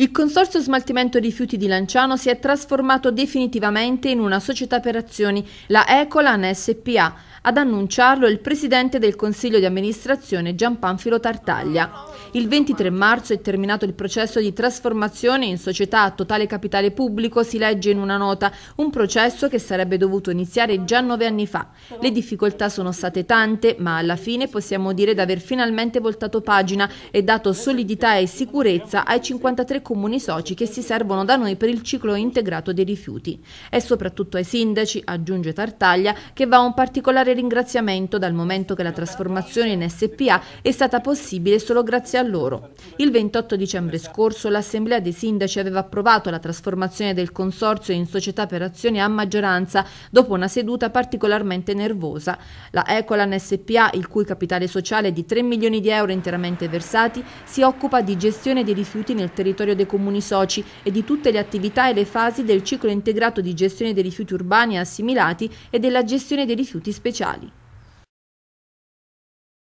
Il Consorzio Smaltimento Rifiuti di Lanciano si è trasformato definitivamente in una società per azioni, la Ecolan SPA, ad annunciarlo il presidente del Consiglio di amministrazione Gianpanfilo Tartaglia. Il 23 marzo è terminato il processo di trasformazione in società a totale capitale pubblico, si legge in una nota, un processo che sarebbe dovuto iniziare già nove anni fa. Le difficoltà sono state tante, ma alla fine possiamo dire di aver finalmente voltato pagina e dato solidità e sicurezza ai 53 comuni comuni soci che si servono da noi per il ciclo integrato dei rifiuti. E soprattutto ai sindaci, aggiunge Tartaglia, che va un particolare ringraziamento dal momento che la trasformazione in SPA è stata possibile solo grazie a loro. Il 28 dicembre scorso l'Assemblea dei Sindaci aveva approvato la trasformazione del consorzio in società per azioni a maggioranza dopo una seduta particolarmente nervosa. La Ecolan SPA, il cui capitale sociale è di 3 milioni di euro interamente versati, si occupa di gestione dei rifiuti nel territorio dei comuni soci e di tutte le attività e le fasi del ciclo integrato di gestione dei rifiuti urbani assimilati e della gestione dei rifiuti speciali.